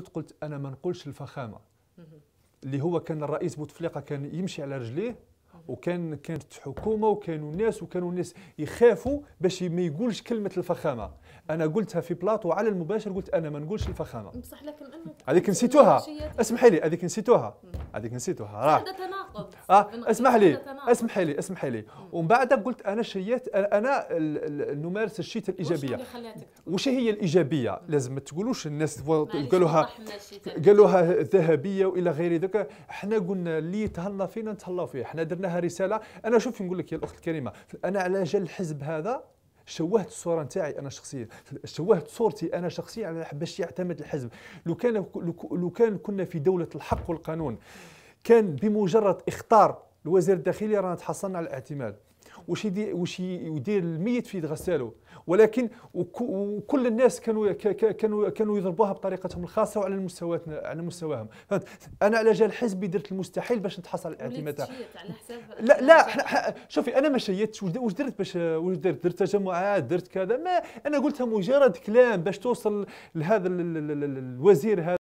قلت قلت انا ما نقولش الفخامه اللي هو كان الرئيس بوتفليقه كان يمشي على رجليه وكان كانت حكومه وكانوا ناس وكانوا ناس يخافوا باش ما يقولش كلمه الفخامه انا قلتها في بلاطو على المباشر قلت انا ما نقولش الفخامه بصح لكن انا هذيك نسيتوها اسمحي لي هذيك نسيتوها هذيك نسيتوها راه تناقض اه اسمح لي اسمح لي اسمح لي ومن بعد قلت انا شيت انا نمارس الشيت الايجابيه وش هي الايجابيه لازم ما تقولوش الناس قالوها قالوها ذهبيه والى غير ذلك احنا قلنا اللي تهلا فينا نتهلاو فيه احنا درناها رساله انا شوف نقول لك يا الاخت الكريمه انا على جال الحزب هذا شوهت الصوره نتاعي انا شخصيا شوهت صورتي انا شخصيا على باش يعتمد الحزب لو كان لو كان كنا في دوله الحق والقانون كان بمجرد اختار الوزير الداخلي رانا تحصلنا على الاعتماد واش واش يدير الميت في غساله ولكن وكل الناس كانوا كانوا كانوا يضربوها بطريقتهم الخاصه وعلى المستويات على مستواهم انا على جال حزبي درت المستحيل باش نتحصل على الاعتماد لا لا شوفي انا ما شيتش واش درت باش واش درت درت تجمعات درت كذا ما انا قلتها مجرد كلام باش توصل لهذا الوزير هذا